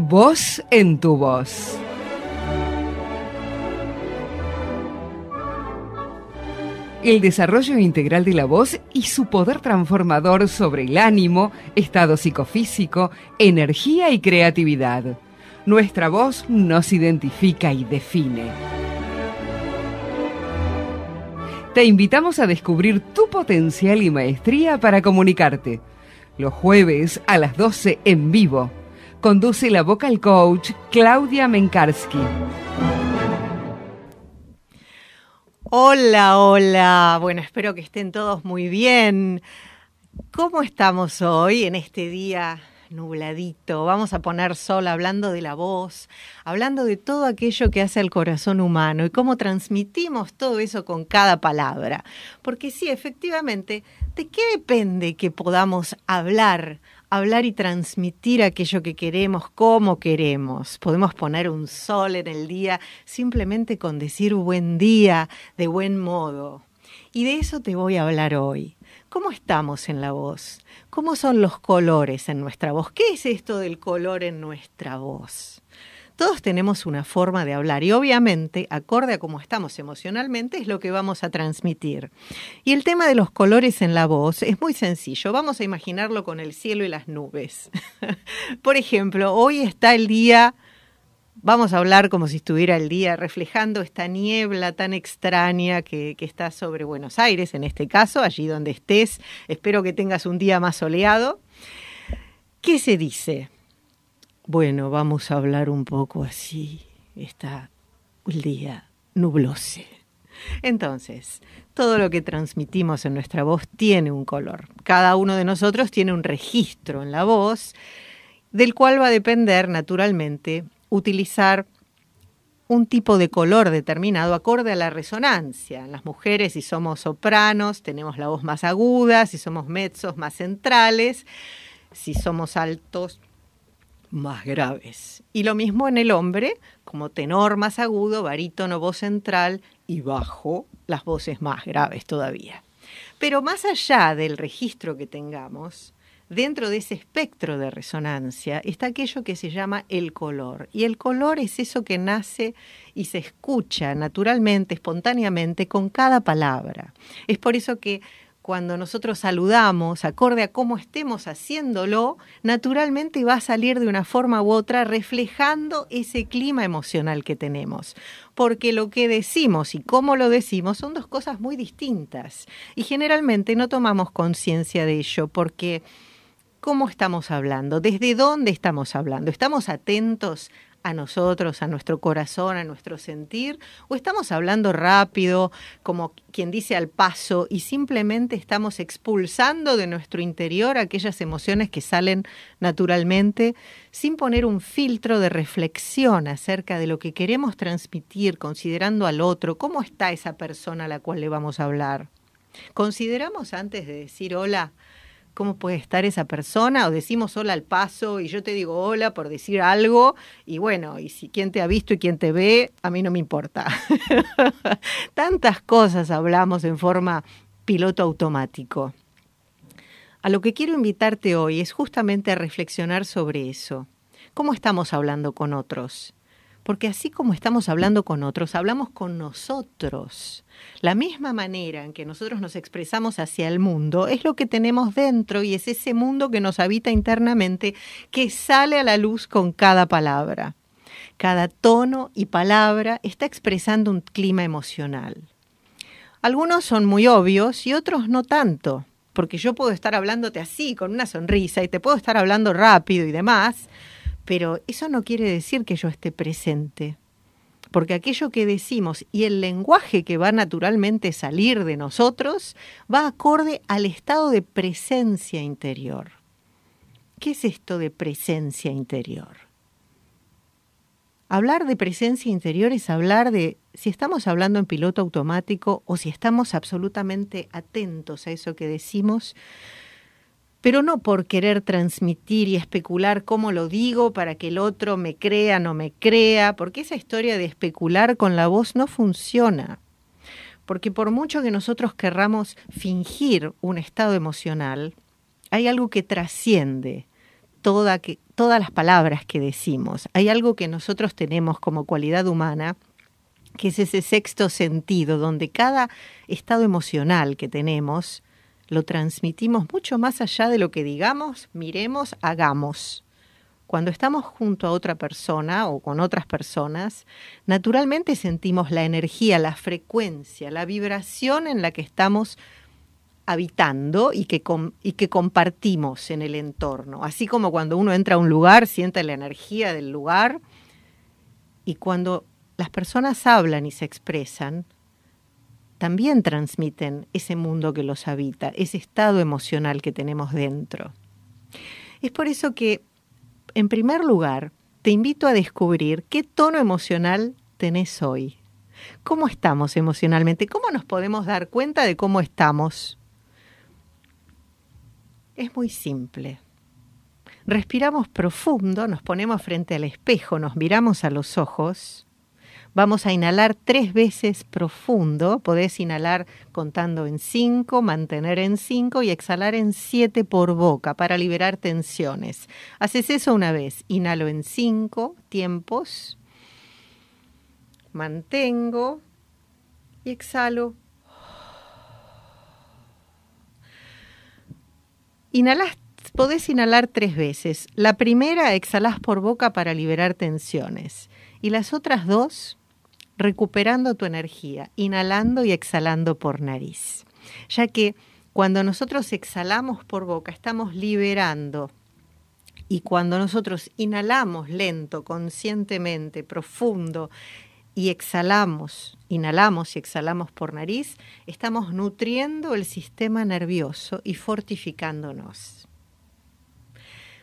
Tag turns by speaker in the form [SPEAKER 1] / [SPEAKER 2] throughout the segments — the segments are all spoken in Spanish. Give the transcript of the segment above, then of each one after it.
[SPEAKER 1] Voz en tu voz.
[SPEAKER 2] El desarrollo integral de la voz y su poder transformador sobre el ánimo, estado psicofísico, energía y creatividad. Nuestra voz nos
[SPEAKER 1] identifica y define. Te invitamos a descubrir tu potencial y maestría para comunicarte. Los jueves
[SPEAKER 2] a las 12 en vivo Conduce la vocal coach Claudia Menkarski. Hola, hola. Bueno, espero que estén todos muy bien. ¿Cómo estamos hoy en este día nubladito? Vamos a poner sol hablando de la voz, hablando de todo aquello que hace al corazón humano y cómo transmitimos todo eso con cada palabra. Porque sí, efectivamente, ¿de qué depende que podamos hablar? hablar y transmitir aquello que queremos, cómo queremos. Podemos poner un sol en el día simplemente con decir buen día, de buen modo. Y de eso te voy a hablar hoy. ¿Cómo estamos en la voz? ¿Cómo son los colores en nuestra voz? ¿Qué es esto del color en nuestra voz? todos tenemos una forma de hablar y obviamente, acorde a cómo estamos emocionalmente, es lo que vamos a transmitir. Y el tema de los colores en la voz es muy sencillo. Vamos a imaginarlo con el cielo y las nubes. Por ejemplo, hoy está el día... Vamos a hablar como si estuviera el día reflejando esta niebla tan extraña que, está sobre Buenos Aires, en este caso, allí donde estés. Espero que tengas un día más soleado. ¿Qué se dice? Bueno, vamos a hablar un poco así. Está el día nublose. Entonces, todo lo que transmitimos en nuestra voz tiene un color. Cada uno de nosotros tiene un registro en la voz, del cual va a depender, naturalmente, utilizar un tipo de color determinado acorde a la resonancia. Las mujeres, si somos sopranos, tenemos la voz más aguda, si somos mezzos, más centrales, si somos altos, más graves. Y lo mismo en el hombre, como tenor más agudo, barítono, voz central y bajo, las voces más graves todavía. Pero más allá del registro que tengamos, dentro de ese espectro de resonancia está aquello que se llama el color. Y el color es eso que nace y se escucha naturalmente, espontáneamente, con cada palabra. Es por eso que cuando nosotros saludamos, acorde a cómo estemos haciéndolo, naturalmente va a salir de una forma u otra reflejando ese clima emocional que tenemos. Porque lo que decimos y cómo lo decimos son dos cosas muy distintas. Y generalmente no tomamos conciencia de ello porque... ¿Cómo estamos hablando? ¿Desde dónde estamos hablando? ¿Estamos atentos a nosotros, a nuestro corazón, a nuestro sentir, o estamos hablando rápido, como quien dice al paso, y simplemente estamos expulsando de nuestro interior aquellas emociones que salen naturalmente, sin poner un filtro de reflexión acerca de lo que queremos transmitir, considerando al otro, cómo está esa persona a la cual le vamos a hablar. Consideramos antes de decir hola, cómo puede estar esa persona, o decimos hola al paso y yo te digo hola por decir algo, y bueno, y si quién te ha visto y quién te ve, a mí no me importa. Tantas cosas hablamos en forma piloto automático. A lo que quiero invitarte hoy es justamente a reflexionar sobre eso. ¿Cómo estamos hablando con otros? Porque así como estamos hablando con otros, hablamos con nosotros. La misma manera en que nosotros nos expresamos hacia el mundo es lo que tenemos dentro y es ese mundo que nos habita internamente que sale a la luz con cada palabra. Cada tono y palabra está expresando un clima emocional. Algunos son muy obvios y otros no tanto, porque yo puedo estar hablándote así, con una sonrisa, y te puedo estar hablando rápido y demás, pero eso no quiere decir que yo esté presente. Porque aquello que decimos y el lenguaje que va naturalmente a salir de nosotros va acorde al estado de presencia interior. ¿Qué es esto de presencia interior? Hablar de presencia interior es hablar de si estamos hablando en piloto automático o si estamos absolutamente atentos a eso que decimos, pero no por querer transmitir y especular cómo lo digo para que el otro me crea, no me crea, porque esa historia de especular con la voz no funciona. Porque por mucho que nosotros querramos fingir un estado emocional, hay algo que trasciende todas las palabras que decimos. Hay algo que nosotros tenemos como cualidad humana, que es ese sexto sentido, donde cada estado emocional que tenemos lo transmitimos mucho más allá de lo que digamos, miremos, hagamos. Cuando estamos junto a otra persona o con otras personas, naturalmente sentimos la energía, la frecuencia, la vibración en la que estamos habitando y que, y que compartimos en el entorno. Así como cuando uno entra a un lugar, siente la energía del lugar. Y cuando las personas hablan y se expresan, también transmiten ese mundo que los habita, ese estado emocional que tenemos dentro. Es por eso que, en primer lugar, te invito a descubrir qué tono emocional tenés hoy. ¿Cómo estamos emocionalmente? ¿Cómo nos podemos dar cuenta de cómo estamos? Es muy simple. Respiramos profundo, nos ponemos frente al espejo, nos miramos a los ojos Vamos a inhalar tres veces profundo. Podés inhalar contando en cinco, mantener en cinco y exhalar en siete por boca para liberar tensiones. Haces eso una vez. Inhalo en cinco tiempos. Mantengo y exhalo podés inhalar tres veces. La primera exhalás por boca para liberar tensiones y las otras dos recuperando tu energía, inhalando y exhalando por nariz. Ya que cuando nosotros exhalamos por boca, estamos liberando. Y cuando nosotros inhalamos lento, conscientemente, profundo, y exhalamos, inhalamos y exhalamos por nariz, estamos nutriendo el sistema nervioso y fortificándonos.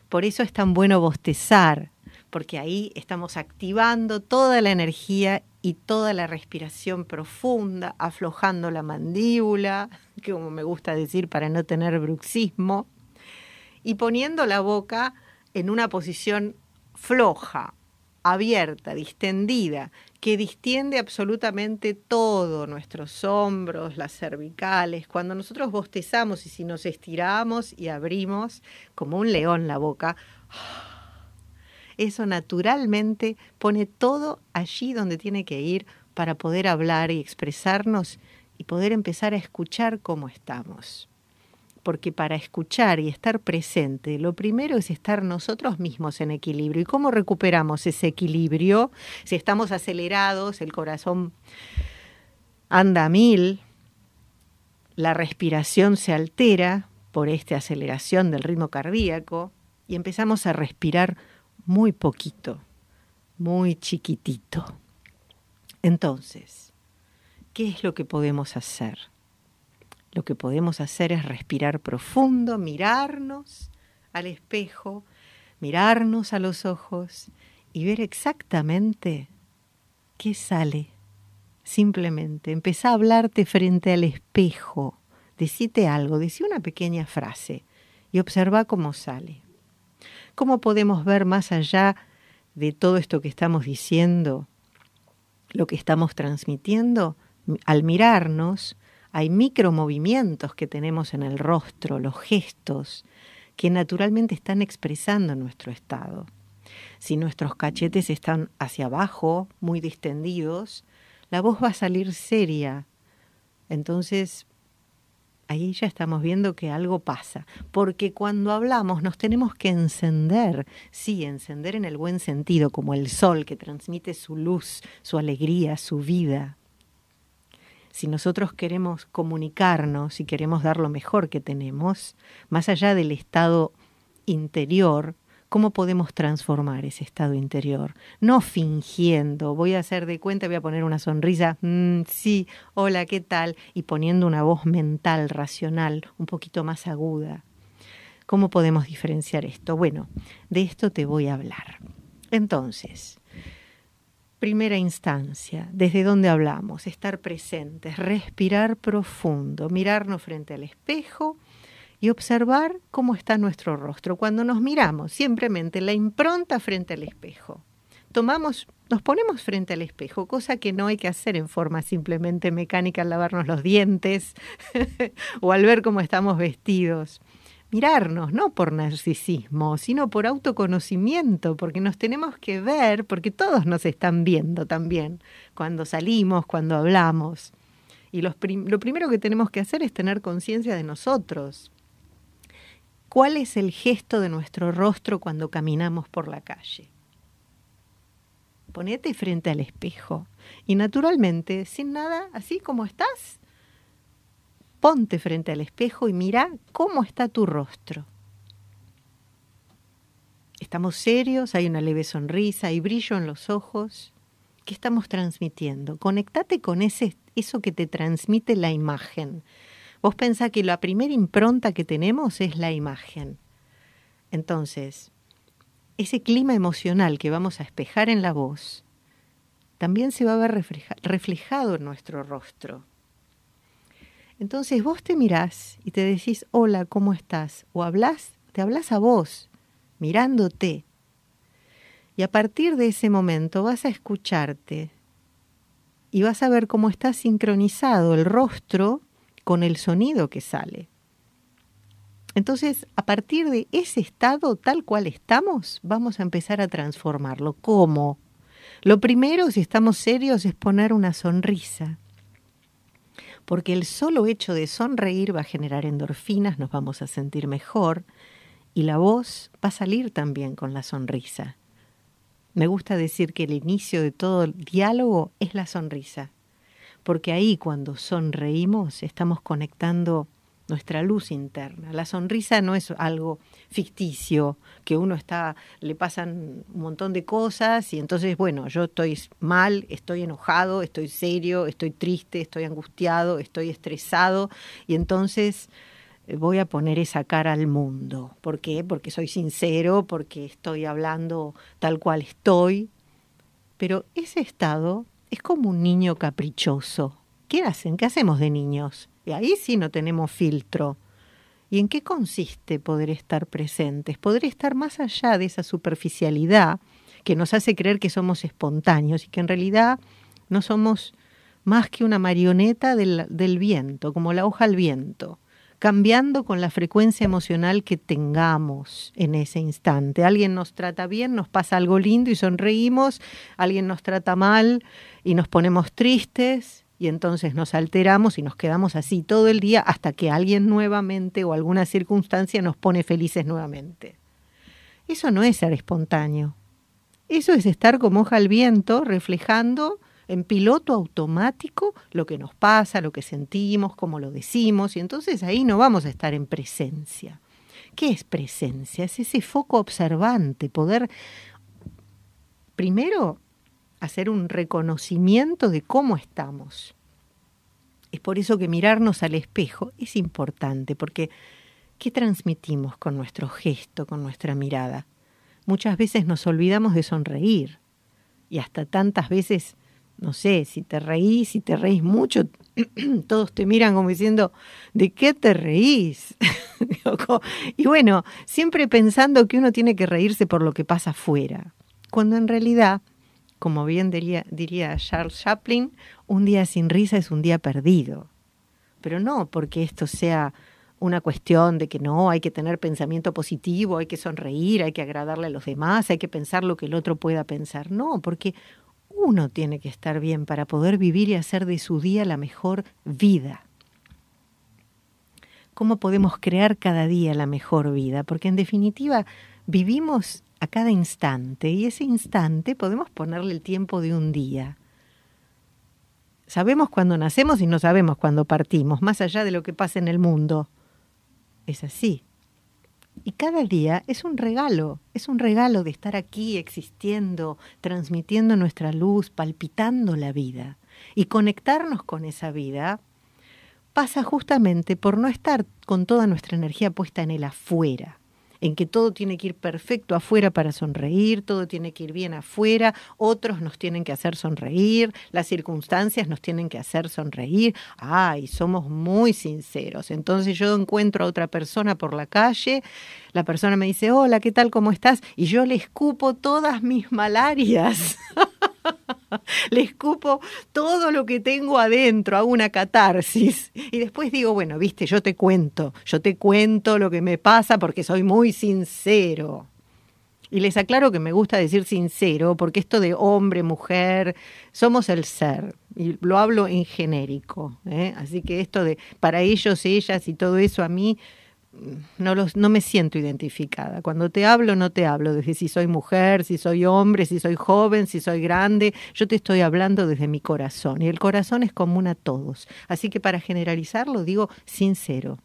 [SPEAKER 2] Por eso es tan bueno bostezar, porque ahí estamos activando toda la energía y toda la respiración profunda, aflojando la mandíbula, que como me gusta decir para no tener bruxismo, y poniendo la boca en una posición floja, abierta, distendida, que distiende absolutamente todo, nuestros hombros, las cervicales. Cuando nosotros bostezamos y si nos estiramos y abrimos como un león la boca, eso naturalmente pone todo allí donde tiene que ir para poder hablar y expresarnos y poder empezar a escuchar cómo estamos. Porque para escuchar y estar presente, lo primero es estar nosotros mismos en equilibrio. ¿Y cómo recuperamos ese equilibrio? Si estamos acelerados, el corazón anda a mil, la respiración se altera por esta aceleración del ritmo cardíaco y empezamos a respirar muy poquito, muy chiquitito. Entonces, ¿qué es lo que podemos hacer? Lo que podemos hacer es respirar profundo, mirarnos al espejo, mirarnos a los ojos y ver exactamente qué sale. Simplemente empezá a hablarte frente al espejo, decite algo, decí una pequeña frase y observa cómo sale. ¿Cómo podemos ver más allá de todo esto que estamos diciendo, lo que estamos transmitiendo? Al mirarnos, hay micromovimientos que tenemos en el rostro, los gestos, que naturalmente están expresando nuestro estado. Si nuestros cachetes están hacia abajo, muy distendidos, la voz va a salir seria. Entonces ahí ya estamos viendo que algo pasa, porque cuando hablamos nos tenemos que encender, sí, encender en el buen sentido, como el sol que transmite su luz, su alegría, su vida. Si nosotros queremos comunicarnos y queremos dar lo mejor que tenemos, más allá del estado interior, cómo podemos transformar ese estado interior, no fingiendo, voy a hacer de cuenta, voy a poner una sonrisa, mm, sí, hola, ¿qué tal? Y poniendo una voz mental, racional, un poquito más aguda. ¿Cómo podemos diferenciar esto? Bueno, de esto te voy a hablar. Entonces, primera instancia, desde donde hablamos, estar presentes, respirar profundo, mirarnos frente al espejo, y observar cómo está nuestro rostro. Cuando nos miramos, simplemente la impronta frente al espejo. Tomamos, nos ponemos frente al espejo, cosa que no hay que hacer en forma simplemente mecánica al lavarnos los dientes o al ver cómo estamos vestidos. Mirarnos, no por narcisismo, sino por autoconocimiento, porque nos tenemos que ver, porque todos nos están viendo también, cuando salimos, cuando hablamos. Y lo primero que tenemos que hacer es tener conciencia de nosotros, cuál es el gesto de nuestro rostro cuando caminamos por la calle. Ponete frente al espejo y naturalmente, sin nada, así como estás, ponte frente al espejo y mira cómo está tu rostro. Estamos serios, hay una leve sonrisa, hay brillo en los ojos. ¿Qué estamos transmitiendo? Conectate con ese, eso que te transmite la imagen, Vos pensá que la primera impronta que tenemos es la imagen. Entonces, ese clima emocional que vamos a espejar en la voz también se va a ver reflejado en nuestro rostro. Entonces vos te mirás y te decís, hola, ¿cómo estás? O hablas, te hablas a vos, mirándote. Y a partir de ese momento vas a escucharte y vas a ver cómo está sincronizado el rostro con el sonido que sale. Entonces, a partir de ese estado tal cual estamos, vamos a empezar a transformarlo. ¿Cómo? Lo primero, si estamos serios, es poner una sonrisa. Porque el solo hecho de sonreír va a generar endorfinas, nos vamos a sentir mejor y la voz va a salir también con la sonrisa. Me gusta decir que el inicio de todo el diálogo es la sonrisa porque ahí cuando sonreímos estamos conectando nuestra luz interna. La sonrisa no es algo ficticio, que uno está, le pasan un montón de cosas y entonces, bueno, yo estoy mal, estoy enojado, estoy serio, estoy triste, estoy angustiado, estoy estresado y entonces eh, voy a poner esa cara al mundo. ¿Por qué? Porque soy sincero, porque estoy hablando tal cual estoy. Pero ese estado es como un niño caprichoso. ¿Qué hacen? ¿Qué hacemos de niños? Y ahí sí no tenemos filtro. ¿Y en qué consiste poder estar presentes? Poder estar más allá de esa superficialidad que nos hace creer que somos espontáneos y que en realidad no somos más que una marioneta del, del viento, como la hoja al viento cambiando con la frecuencia emocional que tengamos en ese instante. Alguien nos trata bien, nos pasa algo lindo y sonreímos, alguien nos trata mal y nos ponemos tristes y entonces nos alteramos y nos quedamos así todo el día hasta que alguien nuevamente o alguna circunstancia nos pone felices nuevamente. Eso no es ser espontáneo. Eso es estar como hoja al viento reflejando en piloto automático lo que nos pasa, lo que sentimos, cómo lo decimos, y entonces ahí no vamos a estar en presencia. ¿Qué es presencia? Es ese foco observante, poder primero hacer un reconocimiento de cómo estamos. Es por eso que mirarnos al espejo es importante, porque ¿qué transmitimos con nuestro gesto, con nuestra mirada? Muchas veces nos olvidamos de sonreír y hasta tantas veces no sé, si te reís, si te reís mucho, todos te miran como diciendo, ¿de qué te reís? y bueno, siempre pensando que uno tiene que reírse por lo que pasa afuera, cuando en realidad, como bien diría, diría Charles Chaplin, un día sin risa es un día perdido. Pero no porque esto sea una cuestión de que no, hay que tener pensamiento positivo, hay que sonreír, hay que agradarle a los demás, hay que pensar lo que el otro pueda pensar. No, porque uno tiene que estar bien para poder vivir y hacer de su día la mejor vida. ¿Cómo podemos crear cada día la mejor vida? Porque en definitiva vivimos a cada instante y ese instante podemos ponerle el tiempo de un día. Sabemos cuándo nacemos y no sabemos cuándo partimos, más allá de lo que pasa en el mundo. Es así. Y cada día es un regalo, es un regalo de estar aquí existiendo, transmitiendo nuestra luz, palpitando la vida. Y conectarnos con esa vida pasa justamente por no estar con toda nuestra energía puesta en el afuera, en que todo tiene que ir perfecto afuera para sonreír, todo tiene que ir bien afuera, otros nos tienen que hacer sonreír, las circunstancias nos tienen que hacer sonreír. Ay, somos muy sinceros. Entonces yo encuentro a otra persona por la calle, la persona me dice, hola, ¿qué tal? ¿Cómo estás? Y yo le escupo todas mis malarias. Le escupo todo lo que tengo adentro, hago una catarsis. Y después digo, bueno, viste, yo te cuento, yo te cuento lo que me pasa porque soy muy sincero. Y les aclaro que me gusta decir sincero, porque esto de hombre, mujer, somos el ser, y lo hablo en genérico. ¿eh? Así que esto de para ellos, ellas y todo eso a mí no, no me siento identificada. Cuando te hablo, no te hablo desde si soy mujer, si soy hombre, si soy joven, si soy grande. Yo te estoy hablando desde mi corazón y el corazón es común a todos. Así que para generalizarlo digo sincero.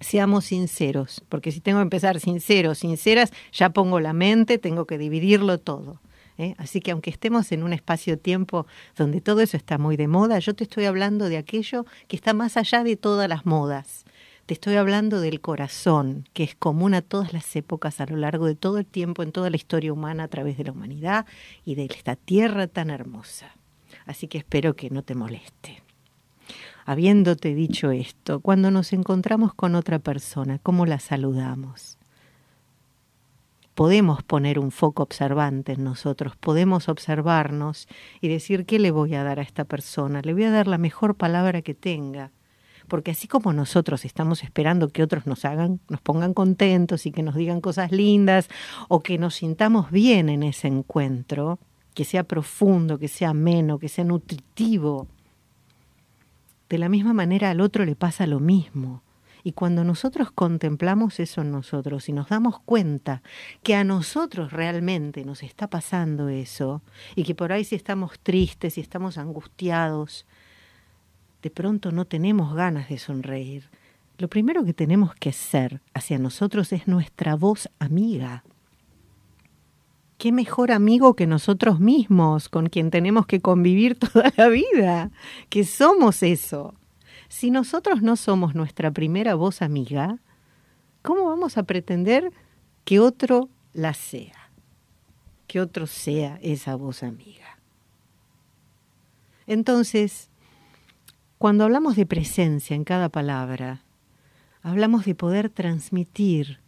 [SPEAKER 2] Seamos sinceros, porque si tengo que empezar sinceros, sinceras, ya pongo la mente, tengo que dividirlo todo. ¿eh? Así que aunque estemos en un espacio-tiempo donde todo eso está muy de moda, yo te estoy hablando de aquello que está más allá de todas las modas estoy hablando del corazón, que es común a todas las épocas a lo largo de todo el tiempo, en toda la historia humana, a través de la humanidad y de esta tierra tan hermosa. Así que espero que no te moleste. Habiéndote dicho esto, cuando nos encontramos con otra persona, ¿cómo la saludamos? podemos poner un foco observante en nosotros, podemos observarnos y decir, ¿qué le voy a dar a esta persona? Le voy a dar la mejor palabra que tenga, porque así como nosotros estamos esperando que otros nos hagan, nos pongan contentos y que nos digan cosas lindas o que nos sintamos bien en ese encuentro, que sea profundo, que sea ameno, que sea nutritivo, de la misma manera al otro le pasa lo mismo. Y cuando nosotros contemplamos eso en nosotros y nos damos cuenta que a nosotros realmente nos está pasando eso, y que por ahí si estamos tristes, si estamos angustiados, de pronto no tenemos ganas de sonreír. Lo primero que tenemos que hacer hacia nosotros es nuestra voz amiga. ¿Qué mejor amigo que nosotros mismos, con quien tenemos que convivir toda la vida? Que somos eso. Si nosotros no somos nuestra primera voz amiga, ¿cómo vamos a pretender que otro la sea? Que otro sea esa voz amiga. Entonces, cuando hablamos de presencia en cada palabra, hablamos de poder transmitir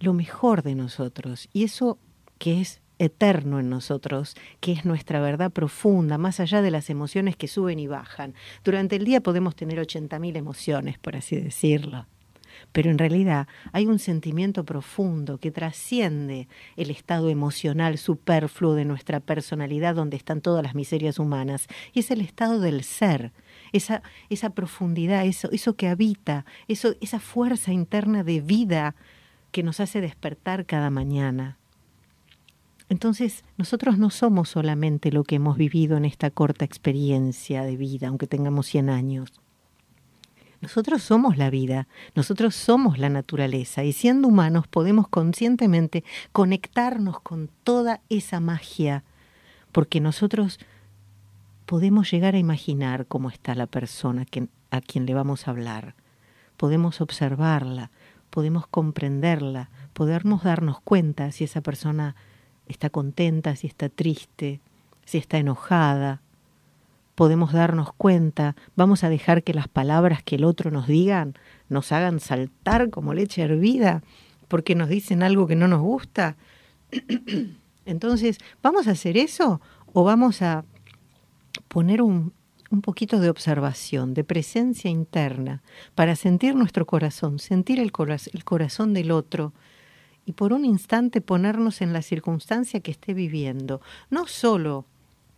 [SPEAKER 2] lo mejor de nosotros y eso que es eterno en nosotros, que es nuestra verdad profunda, más allá de las emociones que suben y bajan. Durante el día podemos tener 80.000 emociones, por así decirlo, pero en realidad hay un sentimiento profundo que trasciende el estado emocional superfluo de nuestra personalidad donde están todas las miserias humanas, y es el estado del ser, esa, esa profundidad, eso, eso que habita, eso, esa fuerza interna de vida que nos hace despertar cada mañana. Entonces, nosotros no somos solamente lo que hemos vivido en esta corta experiencia de vida, aunque tengamos 100 años. Nosotros somos la vida, nosotros somos la naturaleza y siendo humanos podemos conscientemente conectarnos con toda esa magia, porque nosotros podemos llegar a imaginar cómo está la persona a quien le vamos a hablar, podemos observarla, podemos comprenderla, podemos darnos cuenta si esa persona está contenta, si está triste, si está enojada. Podemos darnos cuenta, vamos a dejar que las palabras que el otro nos digan nos hagan saltar como leche hervida porque nos dicen algo que no nos gusta. Entonces, ¿vamos a hacer eso o vamos a poner un, un poquito de observación, de presencia interna, para sentir nuestro corazón, sentir el, el, corazón del otro y por un instante ponernos en la circunstancia que esté viviendo, no solo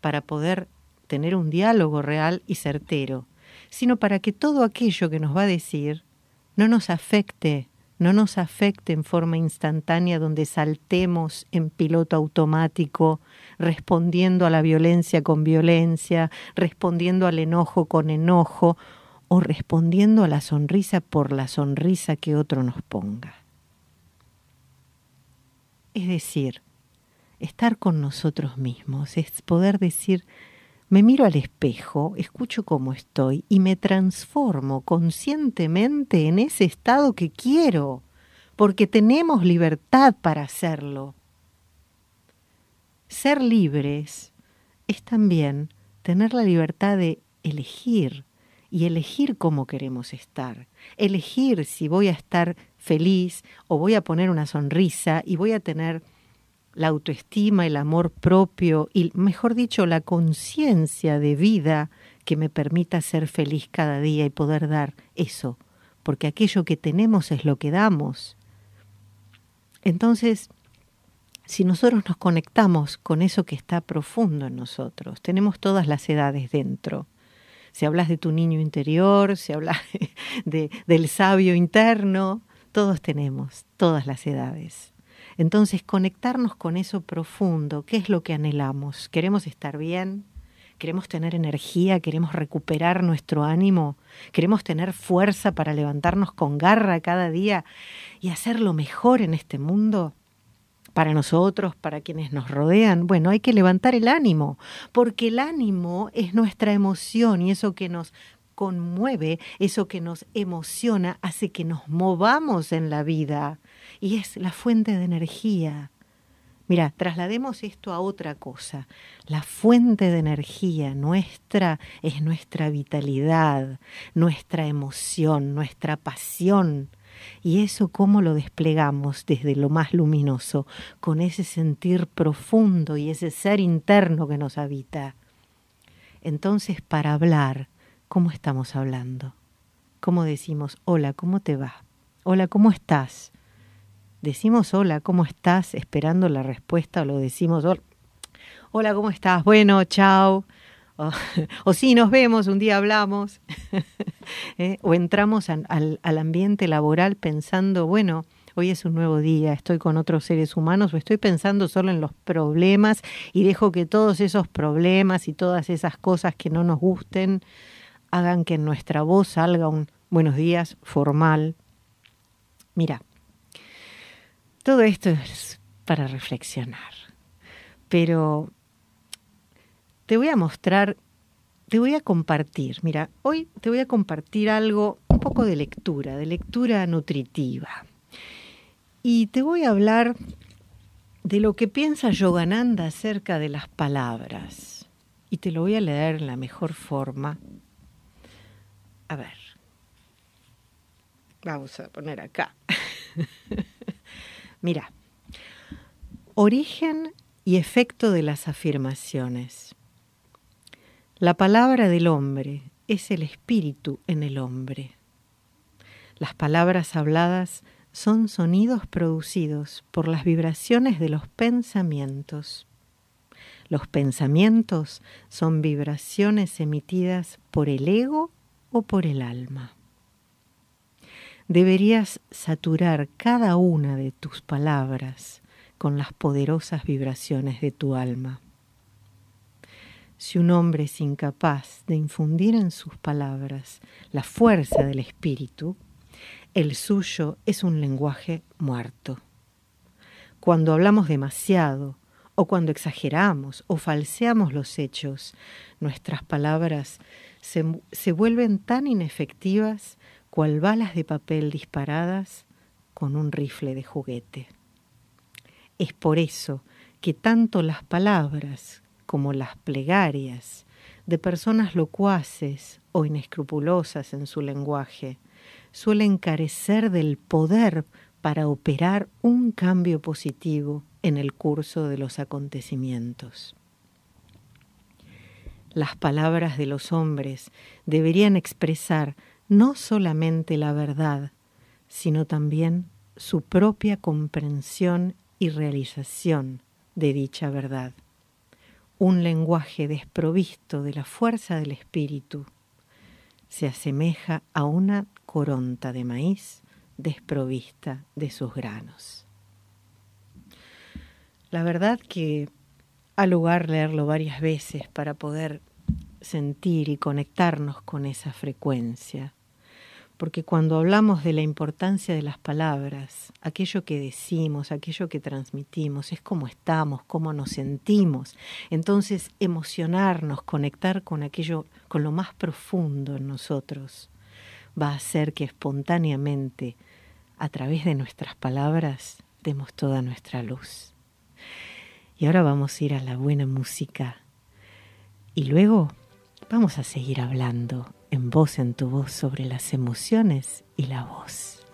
[SPEAKER 2] para poder tener un diálogo real y certero, sino para que todo aquello que nos va a decir no nos afecte no nos afecte en forma instantánea donde saltemos en piloto automático, respondiendo a la violencia con violencia, respondiendo al enojo con enojo o respondiendo a la sonrisa por la sonrisa que otro nos ponga. Es decir, estar con nosotros mismos, es poder decir, me miro al espejo, escucho cómo estoy y me transformo conscientemente en ese estado que quiero, porque tenemos libertad para hacerlo. Ser libres es también tener la libertad de elegir y elegir cómo queremos estar, elegir si voy a estar feliz o voy a poner una sonrisa y voy a tener la autoestima, el amor propio y, mejor dicho, la conciencia de vida que me permita ser feliz cada día y poder dar eso, porque aquello que tenemos es lo que damos. Entonces, si nosotros nos conectamos con eso que está profundo en nosotros, tenemos todas las edades dentro. Si hablas de tu niño interior, si hablas de, del sabio interno, todos tenemos, todas las edades. Entonces, conectarnos con eso profundo, ¿qué es lo que anhelamos? ¿Queremos estar bien? ¿Queremos tener energía? ¿Queremos recuperar nuestro ánimo? ¿Queremos tener fuerza para levantarnos con garra cada día y hacer lo mejor en este mundo? para nosotros, para quienes nos rodean. Bueno, hay que levantar el ánimo, porque el ánimo es nuestra emoción y eso que nos conmueve, eso que nos emociona, hace que nos movamos en la vida y es la fuente de energía. Mira, traslademos esto a otra cosa. La fuente de energía nuestra es nuestra vitalidad, nuestra emoción, nuestra pasión. Y eso cómo lo desplegamos desde lo más luminoso, con ese sentir profundo y ese ser interno que nos habita. Entonces, para hablar, ¿cómo estamos hablando? ¿Cómo decimos, hola, ¿cómo te va? Hola, ¿cómo estás? decimos hola, ¿cómo estás? Esperando la respuesta o lo decimos hola, ¿cómo estás? Bueno, chao. O, si sí, nos vemos, un día hablamos. Eh, o entramos al, al ambiente laboral pensando, bueno, hoy es un nuevo día, estoy con otros seres humanos o estoy pensando solo en los problemas y dejo que todos esos problemas y todas esas cosas que no nos gusten hagan que en nuestra voz salga un buenos días formal. Mira, todo esto es para reflexionar. Pero te voy a mostrar, te voy a compartir, mira, hoy te voy a compartir algo, un poco de lectura, de lectura nutritiva. Y te voy a hablar de lo que piensa Yogananda acerca de las palabras. Y te lo voy a leer en la mejor forma. A ver. Vamos a poner acá. Mira, origen y efecto de las afirmaciones. La palabra del hombre es el espíritu en el hombre. Las palabras habladas son sonidos producidos por las vibraciones de los pensamientos. Los pensamientos son vibraciones emitidas por el ego o por el alma deberías saturar cada una de tus palabras con las poderosas vibraciones de tu alma. Si un hombre es incapaz de infundir en sus palabras la fuerza del espíritu, el suyo es un lenguaje muerto. Cuando hablamos demasiado, o cuando exageramos o falseamos los hechos, nuestras palabras se, vuelven tan inefectivas cual balas de papel disparadas con un rifle de juguete. Es por eso que tanto las palabras como las plegarias de personas locuaces o inescrupulosas en su lenguaje suelen carecer del poder para operar un cambio positivo en el curso de los acontecimientos. Las palabras de los hombres deberían expresar no solamente la verdad, sino también su propia comprensión y realización de dicha verdad. Un lenguaje desprovisto de la fuerza del espíritu se asemeja a una coronta de maíz desprovista de sus granos. La verdad que ha lugar leerlo varias veces para poder sentir y conectarnos con esa frecuencia porque cuando hablamos de la importancia de las palabras, aquello que decimos, aquello que transmitimos, es cómo estamos, cómo nos sentimos. Entonces, emocionarnos, conectar con aquello, con lo más profundo en nosotros, va a hacer que espontáneamente, a través de nuestras palabras, demos toda nuestra luz. Y ahora vamos a ir a la buena música. Y luego vamos a seguir hablando en voz en tu voz sobre las emociones y la voz.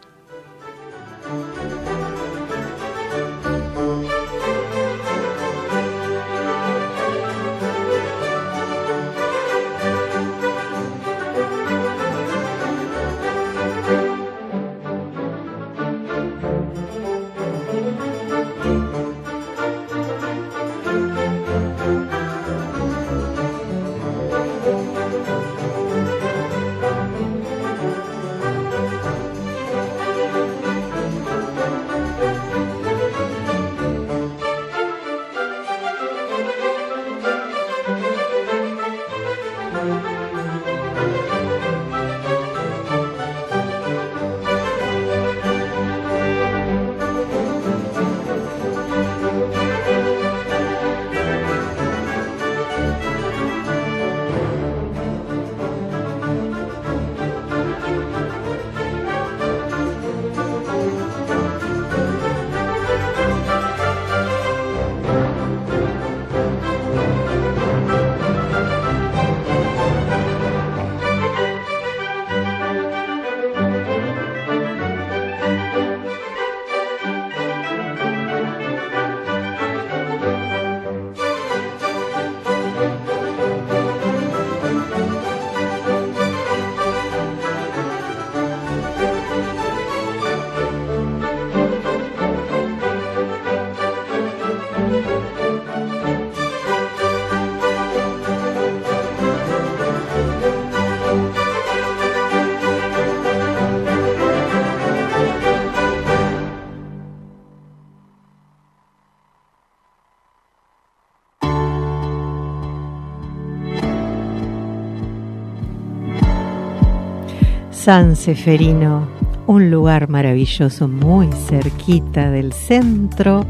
[SPEAKER 2] San Seferino, un lugar maravilloso muy cerquita del centro,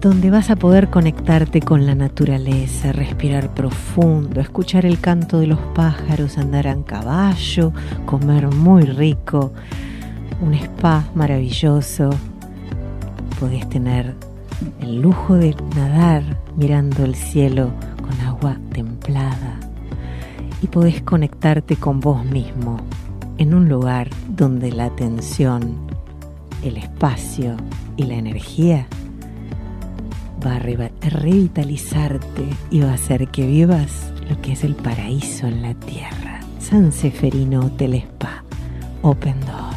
[SPEAKER 2] donde vas a poder conectarte con la naturaleza, respirar profundo, escuchar el canto de los pájaros, andar en caballo, comer muy rico, un spa maravilloso. Podés tener el lujo de nadar mirando el cielo con agua templada y podés conectarte con vos mismo en un lugar donde la atención, el espacio y la energía va a revitalizarte y va a hacer que vivas lo que es el paraíso en la tierra. San Seferino Hotel Spa, Open Door.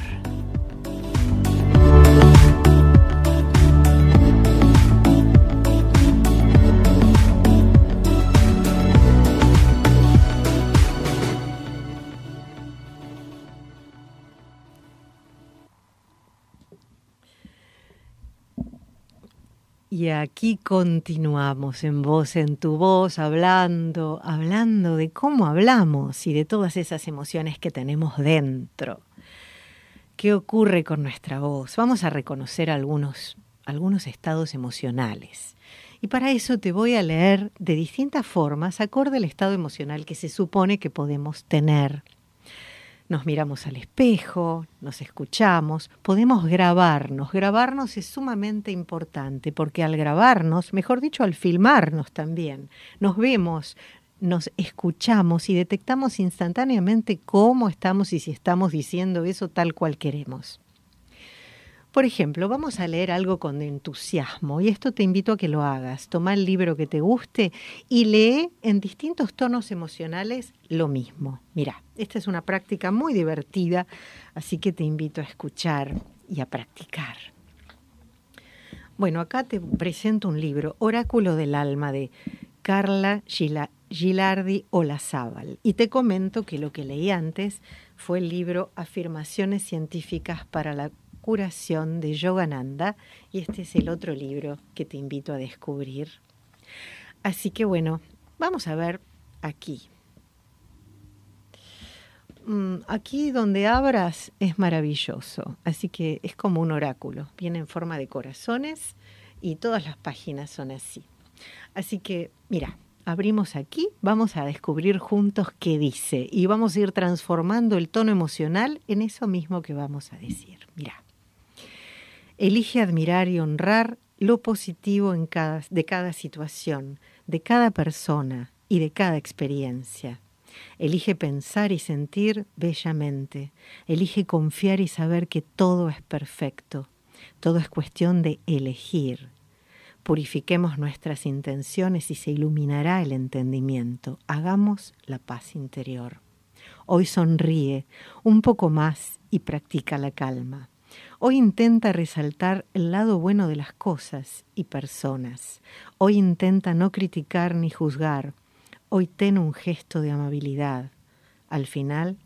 [SPEAKER 2] Y aquí continuamos en voz, en tu voz, hablando, hablando de cómo hablamos y de todas esas emociones que tenemos dentro. ¿Qué ocurre con nuestra voz? Vamos a reconocer algunos, algunos estados emocionales. Y para eso te voy a leer de distintas formas, acorde al estado emocional que se supone que podemos tener nos miramos al espejo, nos escuchamos, podemos grabarnos. Grabarnos es sumamente importante porque al grabarnos, mejor dicho, al filmarnos también, nos vemos, nos escuchamos y detectamos instantáneamente cómo estamos y si estamos diciendo eso tal cual queremos. Por ejemplo, vamos a leer algo con entusiasmo y esto te invito a que lo hagas. Toma el libro que te guste y lee en distintos tonos emocionales lo mismo. Mira, esta es una práctica muy divertida, así que te invito a escuchar y a practicar. Bueno, acá te presento un libro, Oráculo del Alma, de Carla Gilardi Olazábal. Y te comento que lo que leí antes fue el libro Afirmaciones Científicas para la curación de Yogananda y este es el otro libro que te invito a descubrir. Así que bueno, vamos a ver aquí. Mm, aquí donde abras es maravilloso, así que es como un oráculo, viene en forma de corazones y todas las páginas son así. Así que mira, abrimos aquí, vamos a descubrir juntos qué dice y vamos a ir transformando el tono emocional en eso mismo que vamos a decir. Mira elige admirar y honrar lo positivo en de cada situación, de cada persona y de cada experiencia. Elige pensar y sentir bellamente. Elige confiar y saber que todo es perfecto. Todo es cuestión de elegir. Purifiquemos nuestras intenciones y se iluminará el entendimiento. Hagamos la paz interior. Hoy sonríe un poco más y practica la calma. Hoy intenta resaltar el lado bueno de las cosas y personas. Hoy intenta no criticar ni juzgar. Hoy ten un gesto de amabilidad. Al final,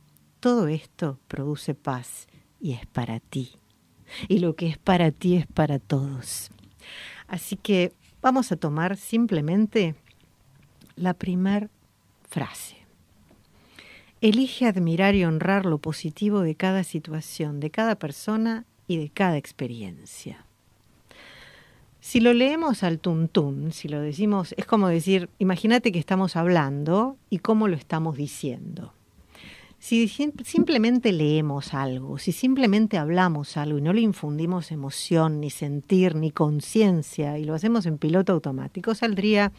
[SPEAKER 2] todo esto produce paz y es para ti. Y lo que es para ti es para todos. Así que vamos a tomar simplemente la primera frase. Elige admirar y honrar lo positivo de cada situación, de cada persona y de cada experiencia. Si lo leemos al tuntún, si lo decimos, es como decir, imagínate que estamos hablando y cómo lo estamos diciendo. Si simplemente leemos algo, si simplemente hablamos algo y no le infundimos emoción, ni sentir, ni conciencia, y lo hacemos en piloto automático, saldría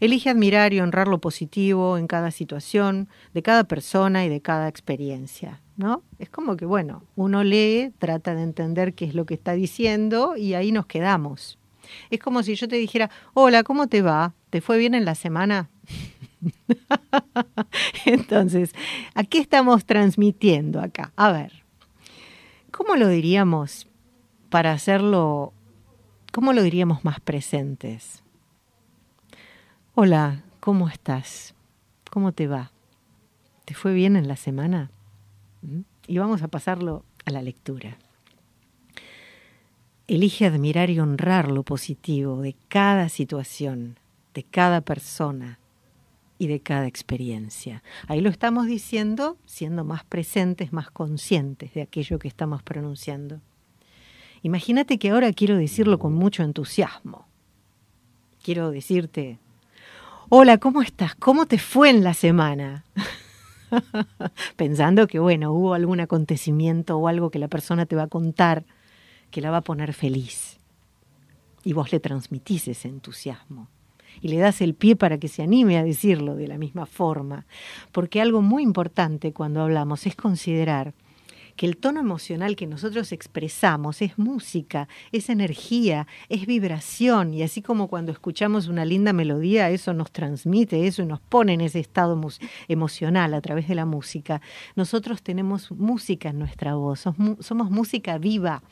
[SPEAKER 2] Elige admirar y honrar lo positivo en cada situación, de cada persona y de cada experiencia. ¿no? Es como que, bueno, uno lee, trata de entender qué es lo que está diciendo y ahí nos quedamos. Es como si yo te dijera, hola, ¿cómo te va? ¿Te fue bien en la semana? Entonces, ¿a qué estamos transmitiendo acá? A ver, ¿cómo lo diríamos para hacerlo, cómo lo diríamos más presentes? Hola, ¿cómo estás? ¿Cómo te va? ¿Te fue bien en la semana? Mm. Y vamos a pasarlo a la lectura. Elige admirar y honrar lo positivo de cada situación, de cada persona y de cada experiencia. Ahí lo estamos diciendo siendo más presentes, más conscientes de aquello que estamos pronunciando. Imagínate que ahora quiero decirlo con mucho entusiasmo. Quiero decirte, Hola, ¿cómo estás? ¿Cómo te fue en la semana? Pensando que, bueno, hubo algún acontecimiento o algo que la persona te va a contar que la va a poner feliz. Y vos le transmitís ese entusiasmo y le das el pie para que se anime a decirlo de la misma forma. Porque algo muy importante cuando hablamos es considerar que el tono emocional que nosotros expresamos es música, es energía, es vibración, y así como cuando escuchamos una linda melodía, eso nos transmite, eso nos pone en ese estado emocional a través de la música. Nosotros tenemos música en nuestra voz, somos música viva.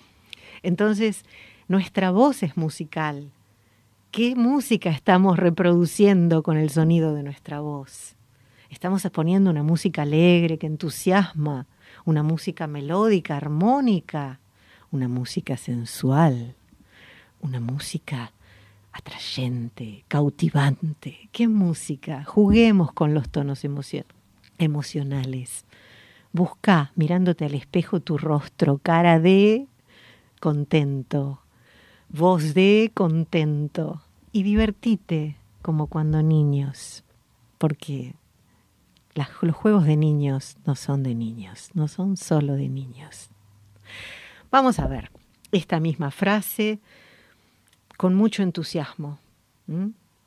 [SPEAKER 2] Entonces, nuestra voz es musical. ¿Qué música estamos reproduciendo con el sonido de nuestra voz? Estamos exponiendo una música alegre que entusiasma, una música melódica, armónica, una música sensual, una música atrayente, cautivante. ¿Qué música? Juguemos con los tonos emocionales. Busca, mirándote al espejo, tu rostro, cara de contento, voz de contento y divertite como cuando niños, porque los juegos de niños no son de niños, no son solo de niños. Vamos a ver esta misma frase con mucho entusiasmo.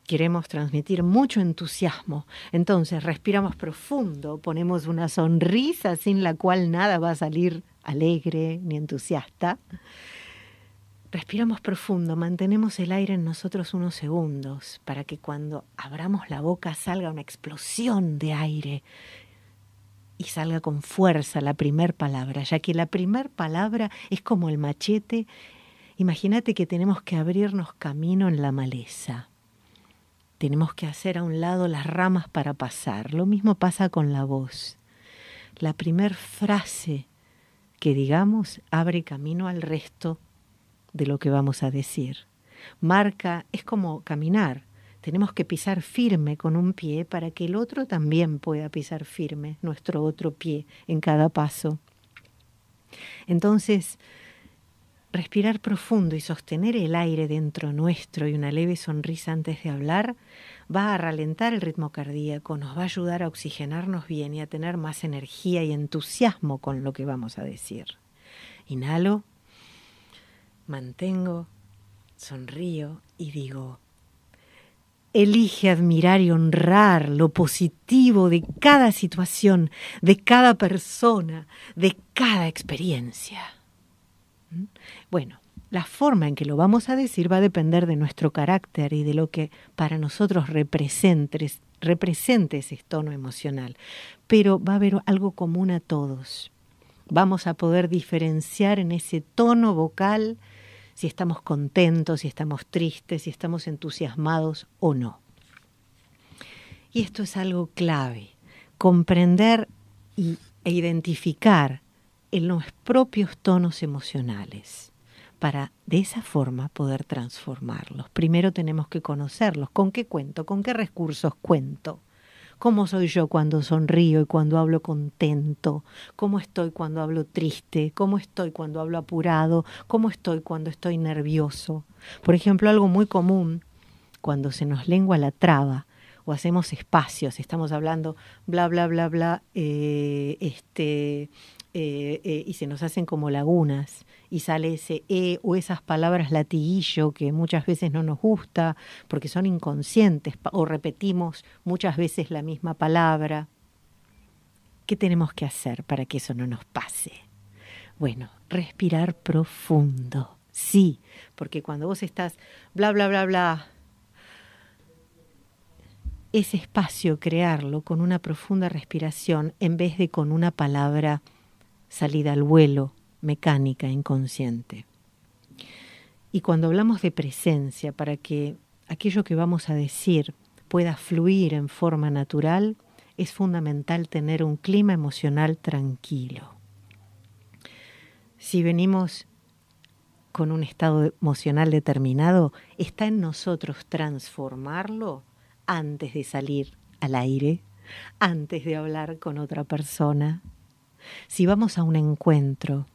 [SPEAKER 2] Queremos transmitir mucho entusiasmo. Entonces respiramos profundo, ponemos una sonrisa sin la cual nada va a salir alegre ni entusiasta. Respiramos profundo, mantenemos el aire en nosotros unos segundos para que cuando abramos la boca salga una explosión de aire y salga con fuerza la primer palabra, ya que la primer palabra es como el machete. Imagínate que tenemos que abrirnos camino en la maleza. Tenemos que hacer a un lado las ramas para pasar. Lo mismo pasa con la voz. La primer frase que digamos abre camino al resto de lo que vamos a decir. Marca es como caminar. Tenemos que pisar firme con un pie para que el otro también pueda pisar firme nuestro otro pie en cada paso. Entonces, respirar profundo y sostener el aire dentro nuestro y una leve sonrisa antes de hablar va a ralentar el ritmo cardíaco, nos va a ayudar a oxigenarnos bien y a tener más energía y entusiasmo con lo que vamos a decir. Inhalo mantengo, sonrío y digo, elige admirar y honrar lo positivo de cada situación, de cada persona, de cada experiencia. ¿Mm? Bueno, la forma en que lo vamos a decir va a depender de nuestro carácter y de lo que para nosotros represente, ese tono emocional, pero va a haber algo común a todos. Vamos a poder diferenciar en ese tono vocal si estamos contentos, si estamos tristes, si estamos entusiasmados o no. Y esto es algo clave, comprender y, e identificar en los propios tonos emocionales para de esa forma poder transformarlos. Primero tenemos que conocerlos, con qué cuento, con qué recursos cuento cómo soy yo cuando sonrío y cuando hablo contento, cómo estoy cuando hablo triste, cómo estoy cuando hablo apurado, cómo estoy cuando estoy nervioso. Por ejemplo, algo muy común cuando se nos lengua la traba o hacemos espacios, estamos hablando bla, bla, bla, bla, eh, este, eh, eh, y se nos hacen como lagunas y sale ese E o esas palabras latiguillo que muchas veces no nos gusta porque son inconscientes o repetimos muchas veces la misma palabra. ¿Qué tenemos que hacer para que eso no nos pase? Bueno, respirar profundo. Sí, porque cuando vos estás bla, bla, bla, bla, ese espacio crearlo con una profunda respiración en vez de con una palabra salida al vuelo mecánica, inconsciente. Y cuando hablamos de presencia, para que aquello que vamos a decir pueda fluir en forma natural, es fundamental tener un clima emocional tranquilo. Si venimos con un estado emocional determinado, está en nosotros transformarlo antes de salir al aire, antes de hablar con otra persona. Si vamos a un encuentro,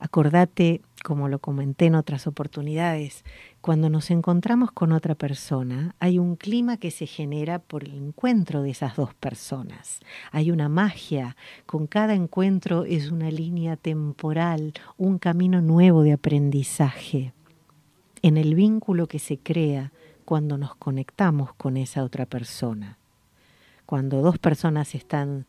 [SPEAKER 2] Acordate, como lo comenté en otras oportunidades, cuando nos encontramos con otra persona, hay un clima que se genera por el encuentro de esas dos personas. Hay una magia. Con cada encuentro es una línea temporal, un camino nuevo de aprendizaje. En el vínculo que se crea cuando nos conectamos con esa otra persona. Cuando dos personas están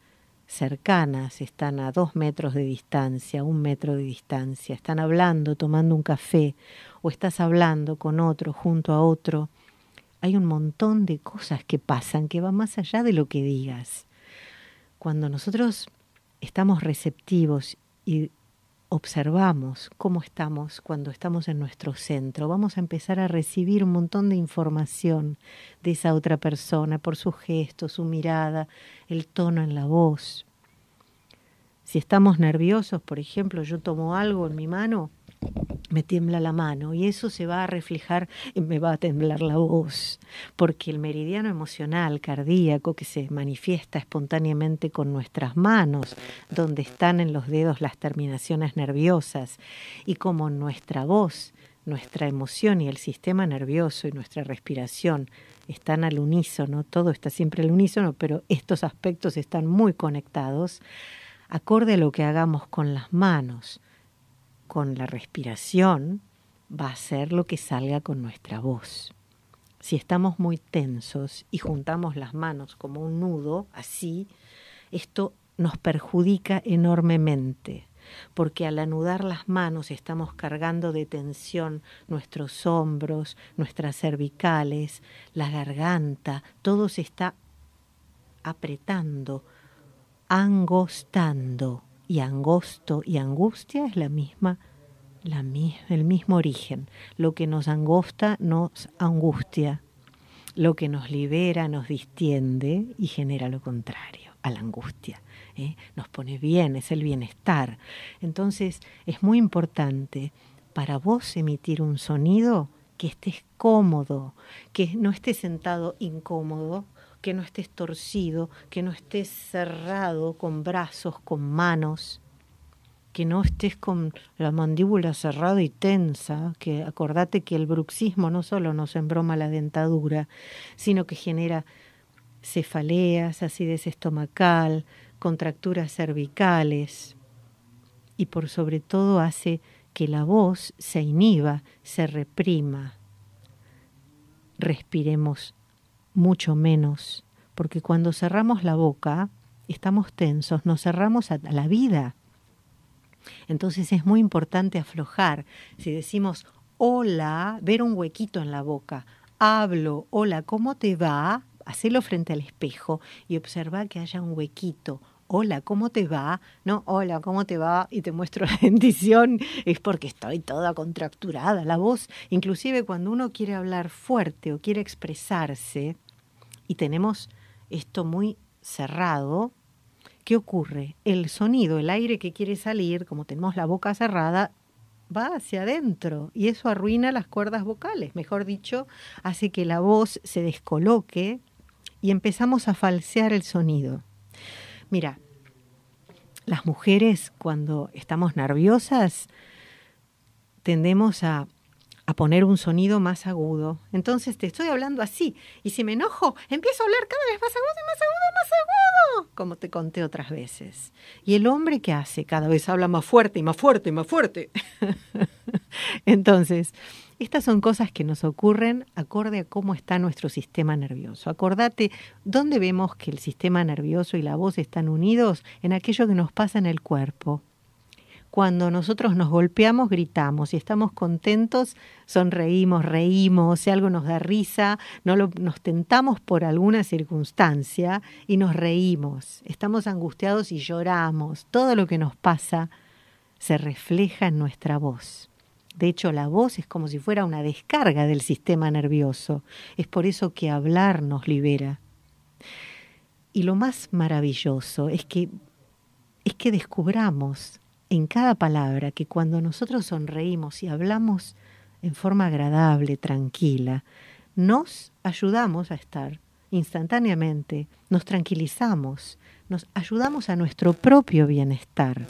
[SPEAKER 2] cercanas, están a dos metros de distancia, un metro de distancia, están hablando, tomando un café, o estás hablando con otro, junto a otro. Hay un montón de cosas que pasan que van más allá de lo que digas. Cuando nosotros estamos receptivos y observamos cómo estamos cuando estamos en nuestro centro. Vamos a empezar a recibir un montón de información de esa otra persona por su gesto, su mirada, el tono en la voz. Si estamos nerviosos, por ejemplo, yo tomo algo en mi mano me tiembla la mano y eso se va a reflejar, y me va a temblar la voz, porque el meridiano emocional cardíaco que se manifiesta espontáneamente con nuestras manos, donde están en los dedos las terminaciones nerviosas, y como nuestra voz, nuestra emoción y el sistema nervioso y nuestra respiración están al unísono, todo está siempre al unísono, pero estos aspectos están muy conectados, acorde a lo que hagamos con las manos con la respiración va a ser lo que salga con nuestra voz. Si estamos muy tensos y juntamos las manos como un nudo, así, esto nos perjudica enormemente, porque al anudar las manos estamos cargando de tensión nuestros hombros, nuestras cervicales, la garganta, todo se está apretando, angostando y angosto y angustia es la misma, la, el mismo origen. Lo que nos angosta nos angustia. Lo que nos libera nos distiende y genera lo contrario a la angustia. ¿eh? Nos pone bien, es el bienestar. Entonces es muy importante para vos emitir un sonido que estés cómodo, que no estés sentado incómodo que no estés torcido, que no estés cerrado con brazos, con manos, que no estés con la mandíbula cerrada y tensa, que acordate que el bruxismo no solo nos embroma la dentadura, sino que genera cefaleas, acidez estomacal, contracturas cervicales y por sobre todo hace que la voz se inhiba, se reprima. Respiremos mucho menos, porque cuando cerramos la boca, estamos tensos, nos cerramos a la vida. Entonces es muy importante aflojar. Si decimos hola, ver un huequito en la boca, hablo, hola, ¿cómo te va? Hacelo frente al espejo y observa que haya un huequito hola, ¿cómo te va? No, hola, ¿cómo te va? Y te muestro la bendición, es porque estoy toda contracturada, la voz. Inclusive cuando uno quiere hablar fuerte o quiere expresarse y tenemos esto muy cerrado, ¿qué ocurre? El sonido, el aire que quiere salir, como tenemos la boca cerrada, va hacia adentro y eso arruina las cuerdas vocales, mejor dicho, hace que la voz se descoloque y empezamos a falsear el sonido. Mira, las mujeres cuando estamos nerviosas tendemos a, a, poner un sonido más agudo. Entonces te estoy hablando así y si me enojo, empiezo a hablar cada vez más agudo, más agudo, más agudo, como te conté otras veces. Y el hombre que hace cada vez habla más fuerte y más fuerte y más fuerte. Entonces, estas son cosas que nos ocurren acorde a cómo está nuestro sistema nervioso. Acordate dónde vemos que el sistema nervioso y la voz están unidos en aquello que nos pasa en el cuerpo. Cuando nosotros nos golpeamos, gritamos. Si estamos contentos, sonreímos, reímos. Si algo nos da risa, no nos tentamos por alguna circunstancia y nos reímos. Estamos angustiados y lloramos. Todo lo que nos pasa se refleja en nuestra voz. De hecho, la voz es como si fuera una descarga del sistema nervioso. Es por eso que hablar nos libera. Y lo más maravilloso es que, es que descubramos en cada palabra que cuando nosotros sonreímos y hablamos en forma agradable, tranquila, nos ayudamos a estar instantáneamente, nos tranquilizamos, nos ayudamos a nuestro propio bienestar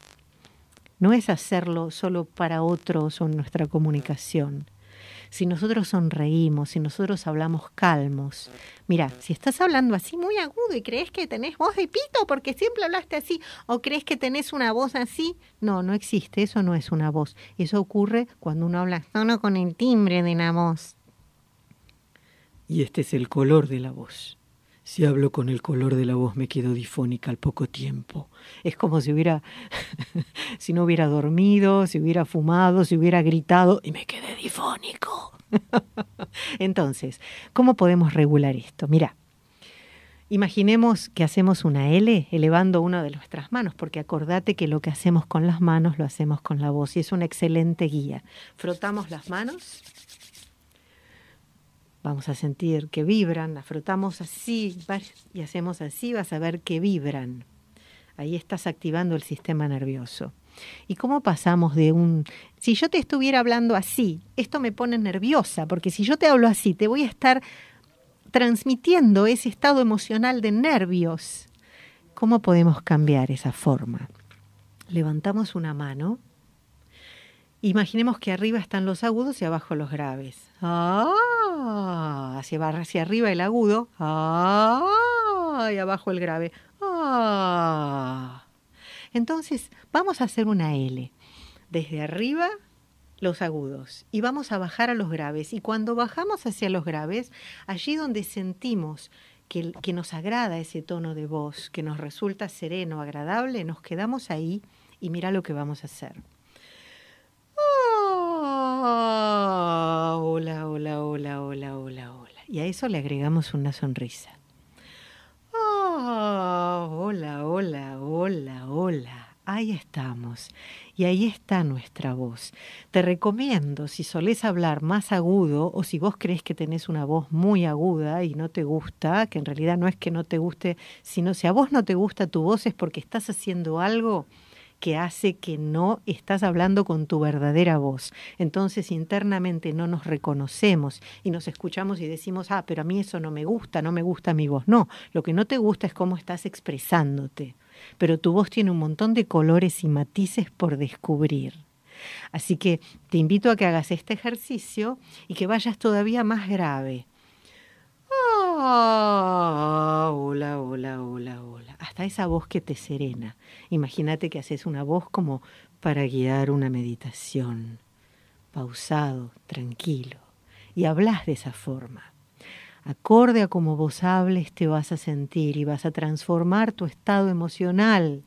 [SPEAKER 2] no es hacerlo solo para otros o nuestra comunicación. Si nosotros sonreímos, si nosotros hablamos calmos, mira, si estás hablando así muy agudo y crees que tenés voz de pito porque siempre hablaste así o crees que tenés una voz así, no, no existe, eso no es una voz. Eso ocurre cuando uno habla solo con el timbre de una voz. Y este es el color de la voz. Si hablo con el color de la voz me quedo difónica al poco tiempo. Es como si hubiera, si no hubiera dormido, si hubiera fumado, si hubiera gritado y me quedé difónico. Entonces, ¿cómo podemos regular esto? Mira, imaginemos que hacemos una L elevando una de nuestras manos, porque acordate que lo que hacemos con las manos lo hacemos con la voz y es una excelente guía. Frotamos las manos vamos a sentir que vibran, las frotamos así y hacemos así, vas a ver que vibran. Ahí estás activando el sistema nervioso. ¿Y cómo pasamos de un... Si yo te estuviera hablando así, esto me pone nerviosa, porque si yo te hablo así, te voy a estar transmitiendo ese estado emocional de nervios. ¿Cómo podemos cambiar esa forma? Levantamos una mano Imaginemos que arriba están los agudos y abajo los graves. Ah, hacia, hacia arriba el agudo. Ah, y abajo el grave. Ah. Entonces, vamos a hacer una L. Desde arriba los agudos y vamos a bajar a los graves. Y cuando bajamos hacia los graves, allí donde sentimos que, que, nos agrada ese tono de voz, que nos resulta sereno, agradable, nos quedamos ahí y mira lo que vamos a hacer hola, hola, hola, hola, hola, hola. Y a eso le agregamos una sonrisa. Oh, hola, hola, hola, hola. Ahí estamos. Y ahí está nuestra voz. Te recomiendo, si solés hablar más agudo o si vos crees que tenés una voz muy aguda y no te gusta, que en realidad no es que no te guste, sino si a vos no te gusta tu voz es porque estás haciendo algo que hace que no estás hablando con tu verdadera voz. Entonces internamente no nos reconocemos y nos escuchamos y decimos, ah, pero a mí eso no me gusta, no me gusta mi voz. No, lo que no te gusta es cómo estás expresándote. Pero tu voz tiene un montón de colores y matices por descubrir. Así que te invito a que hagas este ejercicio y que vayas todavía más grave. Ah, hola, hola, hola, hola. Hasta esa voz que te serena. Imagínate que haces una voz como para guiar una meditación. Pausado, tranquilo. Y hablas de esa forma. Acorde a como vos hables, te vas a sentir y vas a transformar tu estado emocional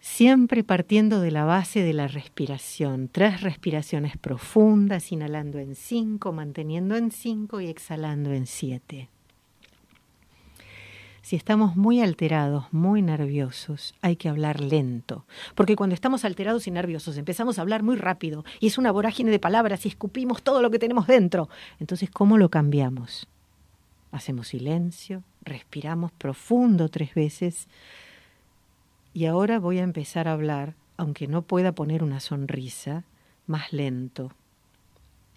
[SPEAKER 2] siempre partiendo de la base de la respiración. Tres respiraciones profundas, inhalando en cinco, manteniendo en cinco y exhalando en siete. Si estamos muy alterados, muy nerviosos, hay que hablar lento. Porque cuando estamos alterados y nerviosos empezamos a hablar muy rápido y es una vorágine de palabras y escupimos todo lo que tenemos dentro. Entonces, ¿cómo lo cambiamos? Hacemos silencio, respiramos profundo tres veces y ahora voy a empezar a hablar, aunque no pueda poner una sonrisa, más lento.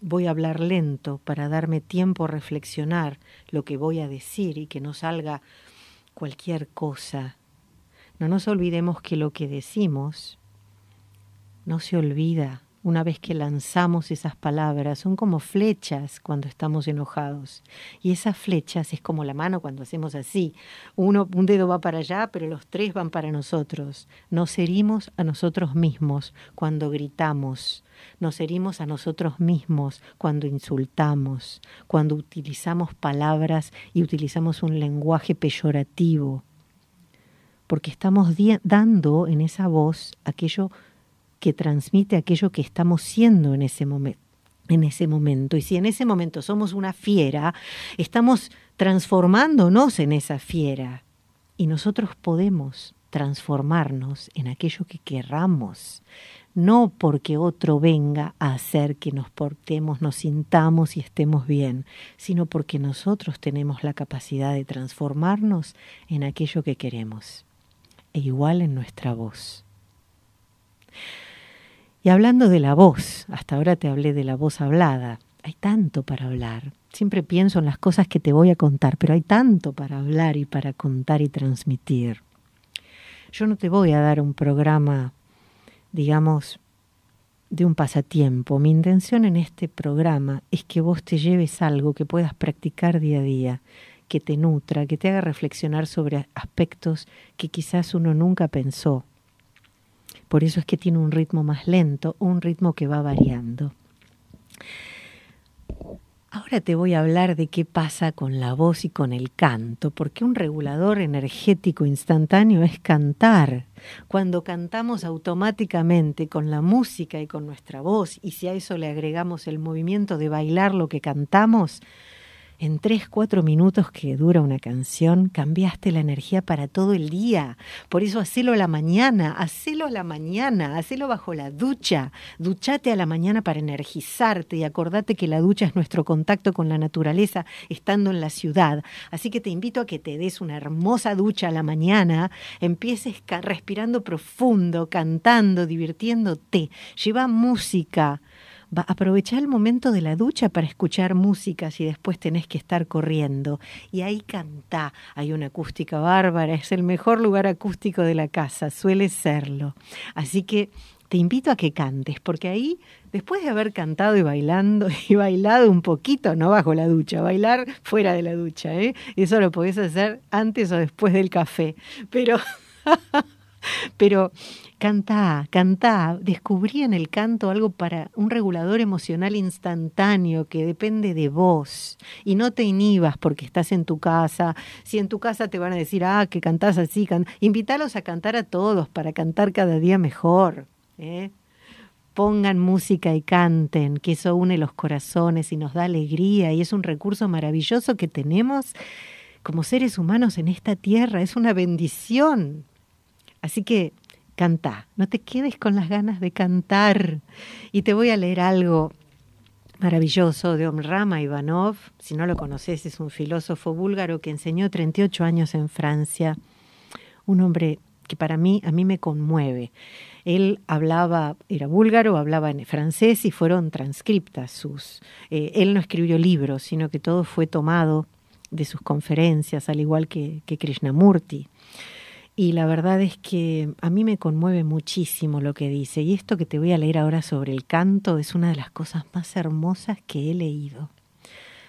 [SPEAKER 2] Voy a hablar lento para darme tiempo a reflexionar lo que voy a decir y que no salga cualquier cosa. No nos olvidemos que lo que decimos no se olvida, una vez que lanzamos esas palabras, son como flechas cuando estamos enojados. Y esas flechas es como la mano cuando hacemos así. Uno, un dedo va para allá, pero los tres van para nosotros. Nos herimos a nosotros mismos cuando gritamos. Nos herimos a nosotros mismos cuando insultamos, cuando utilizamos palabras y utilizamos un lenguaje peyorativo. Porque estamos dando en esa voz aquello que transmite aquello que estamos siendo en ese momento en ese momento. Y si en ese momento somos una fiera, estamos transformándonos en esa fiera. Y nosotros podemos transformarnos en aquello que querramos, no porque otro venga a hacer que nos portemos, nos sintamos y estemos bien, sino porque nosotros tenemos la capacidad de transformarnos en aquello que queremos, e igual en nuestra voz. Y hablando de la voz, hasta ahora te hablé de la voz hablada, hay tanto para hablar. Siempre pienso en las cosas que te voy a contar, pero hay tanto para hablar y para contar y transmitir. Yo no te voy a dar un programa, digamos, de un pasatiempo. Mi intención en este programa es que vos te lleves algo que puedas practicar día a día, que te nutra, que te haga reflexionar sobre aspectos que quizás uno nunca pensó por eso es que tiene un ritmo más lento, un ritmo que va variando. Ahora te voy a hablar de qué pasa con la voz y con el canto, porque un regulador energético instantáneo es cantar. Cuando cantamos automáticamente con la música y con nuestra voz, y si a eso le agregamos el movimiento de bailar lo que cantamos, en 3, 4 minutos que dura una canción, cambiaste la energía para todo el día. Por eso hacelo a la mañana, hacelo a la mañana, hacelo bajo la ducha. Duchate a la mañana para energizarte y acordate que la ducha es nuestro contacto con la naturaleza estando en la ciudad. Así que te invito a que te des una hermosa ducha a la mañana, empieces respirando profundo, cantando, divirtiéndote. Lleva música aprovechá el momento de la ducha para escuchar música si después tenés que estar corriendo. Y ahí cantá. Hay una acústica bárbara, es el mejor lugar acústico de la casa, suele serlo. Así que te invito a que cantes, porque ahí, después de haber cantado y bailando, y bailado un poquito, no bajo la ducha, bailar fuera de la ducha, ¿eh? Eso lo podés hacer antes o después del café. Pero, pero canta, canta, descubrí en el canto algo para un regulador emocional instantáneo que depende de vos y no te inhibas porque estás en tu casa. Si en tu casa te van a decir, ah, que cantás así, invítalos a cantar a todos para cantar cada día mejor. ¿eh? Pongan música y canten, que eso une los corazones y nos da alegría y es un recurso maravilloso que tenemos como seres humanos en esta tierra, es una bendición. Así que Canta, no te quedes con las ganas de cantar. Y te voy a leer algo maravilloso de Omrama Ivanov, si no lo conoces, es un filósofo búlgaro que enseñó 38 años en Francia, un hombre que para mí, a mí me conmueve. Él hablaba, era búlgaro, hablaba en francés y fueron transcriptas sus... Eh, él no escribió libros, sino que todo fue tomado de sus conferencias, al igual que Krishnamurti y la verdad es que a mí me conmueve muchísimo lo que dice y esto que te voy a leer ahora sobre el canto es una de las cosas más hermosas que he leído.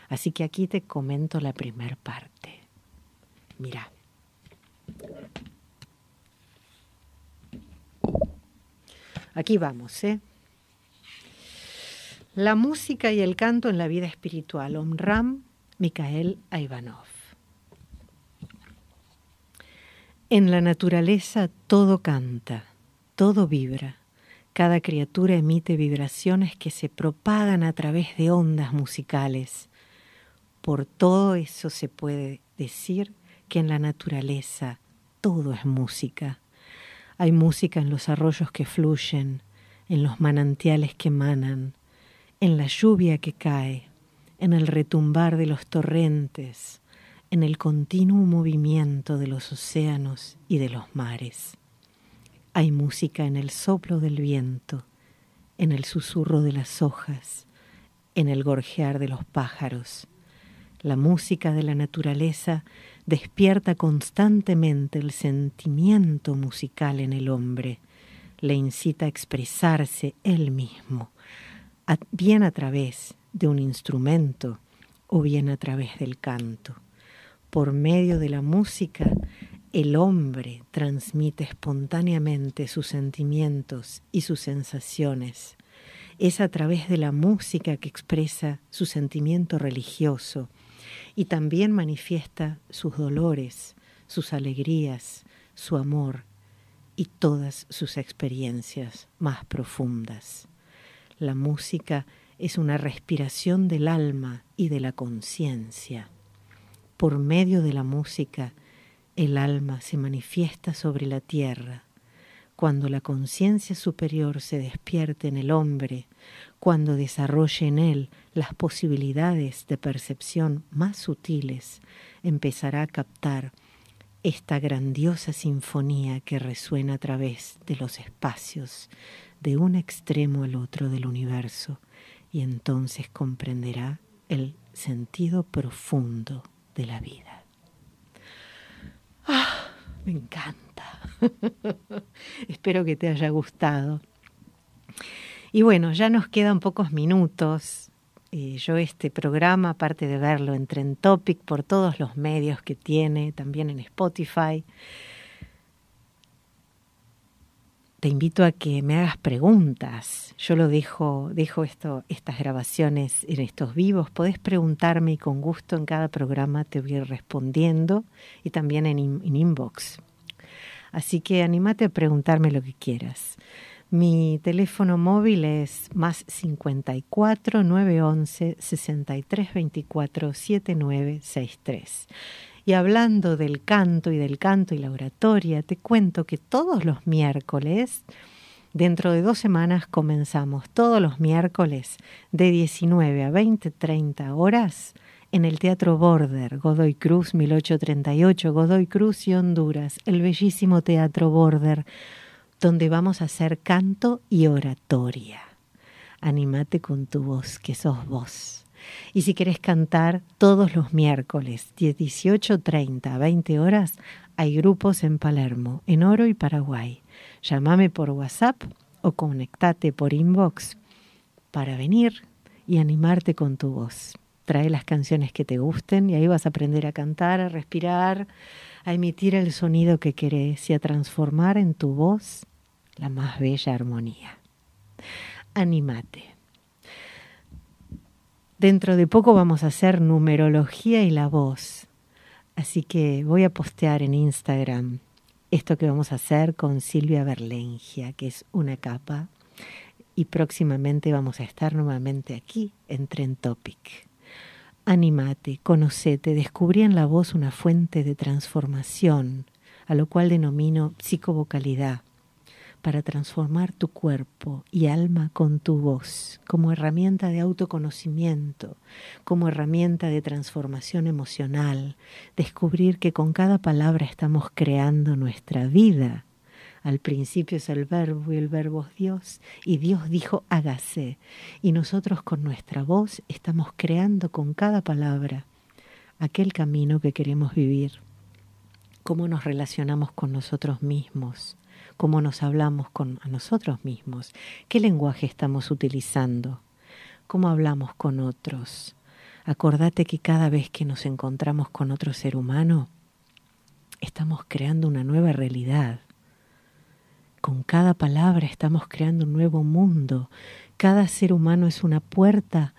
[SPEAKER 2] Así que aquí te comento la primer parte. Mira. Aquí vamos, ¿eh? La música y el canto en la vida espiritual. Omram Mikael Ivanov. En la naturaleza todo canta, todo vibra. Cada criatura emite vibraciones que se propagan a través de ondas musicales. Por todo eso se puede decir que en la naturaleza todo es música. Hay música en los arroyos que fluyen, en los manantiales que manan, en la lluvia que cae, en el retumbar de los torrentes, en el continuo movimiento de los océanos y de los mares. Hay música en el soplo del viento, en el susurro de las hojas, en el gorjear de los pájaros. La música de la naturaleza despierta constantemente el sentimiento musical en el hombre, le incita a expresarse él mismo, bien a través de un instrumento o bien a través del canto por medio de la música, el hombre transmite espontáneamente sus sentimientos y sus sensaciones. Es a través de la música que expresa su sentimiento religioso y también manifiesta sus dolores, sus alegrías, su amor y todas sus experiencias más profundas. La música es una respiración del alma y de la conciencia por medio de la música, el alma se manifiesta sobre la tierra. Cuando la conciencia superior se despierte en el hombre, cuando desarrolle en él las posibilidades de percepción más sutiles, empezará a captar esta grandiosa sinfonía que resuena a través de los espacios, de un extremo al otro del universo, y entonces comprenderá el sentido profundo de la vida. ¡Ah! Me encanta. Espero que te haya gustado. Y bueno, ya nos quedan pocos minutos. Eh, yo este programa, aparte de verlo en Trend Topic, por todos los medios que tiene, también en Spotify, te invito a que me hagas preguntas. Yo lo dejo, dejo esto, estas grabaciones en estos vivos. Podés preguntarme y con gusto en cada programa te voy a respondiendo y también en, inbox. Así que anímate a preguntarme lo que quieras. Mi teléfono móvil es más 54 911 63 24 7963. Y hablando del canto y del canto y la oratoria, te cuento que todos los miércoles, dentro de dos semanas comenzamos, todos los miércoles de 19 a 20, 30 horas, en el Teatro Border, Godoy Cruz 1838, Godoy Cruz y Honduras, el bellísimo Teatro Border, donde vamos a hacer canto y oratoria. Animate con tu voz, que sos vos. Y si querés cantar todos los miércoles, 18.30 a 20 horas, hay grupos en Palermo, en Oro y Paraguay. Llámame por WhatsApp o conectate por inbox para venir y animarte con tu voz. Trae las canciones que te gusten y ahí vas a aprender a cantar, a respirar, a emitir el sonido que querés y a transformar en tu voz la más bella armonía. Anímate. Dentro de poco vamos a hacer numerología y la voz. Así que voy a postear en Instagram esto que vamos a hacer con Silvia Berlengia, que es una capa. Y próximamente vamos a estar nuevamente aquí en Trend Topic. Animate, conocete, descubrí en la voz una fuente de transformación, a lo cual denomino psicovocalidad para transformar tu cuerpo y alma con tu voz, como herramienta de autoconocimiento, como herramienta de transformación emocional, descubrir que con cada palabra estamos creando nuestra vida. Al principio es el verbo y el verbo es Dios y Dios dijo hágase y nosotros con nuestra voz estamos creando con cada palabra aquel camino que queremos vivir, cómo nos relacionamos con nosotros mismos, cómo nos hablamos con a nosotros mismos, qué lenguaje estamos utilizando, cómo hablamos con otros. Acordate que cada vez que nos encontramos con otro ser humano, estamos creando una nueva realidad. Con cada palabra estamos creando un nuevo mundo. Cada ser humano es una puerta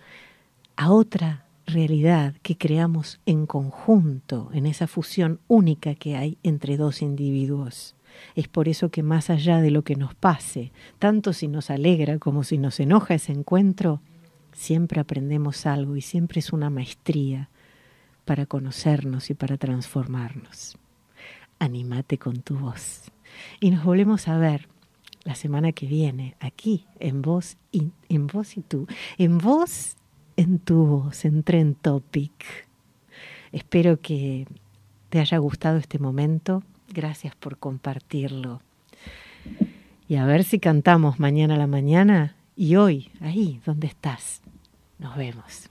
[SPEAKER 2] a otra realidad que creamos en conjunto, en esa fusión única que hay entre dos individuos. Es por eso que más allá de lo que nos pase, tanto si nos alegra como si nos enoja ese encuentro, siempre aprendemos algo y siempre es una maestría para conocernos y para transformarnos. Animate con tu voz. Y nos volvemos a ver la semana que viene, aquí, en Voz y, en vos y tú. En Voz, en tu voz, en Tren Topic. Espero que te haya gustado este momento Gracias por compartirlo. Y a ver si cantamos mañana a la mañana y hoy, ahí donde estás. Nos vemos.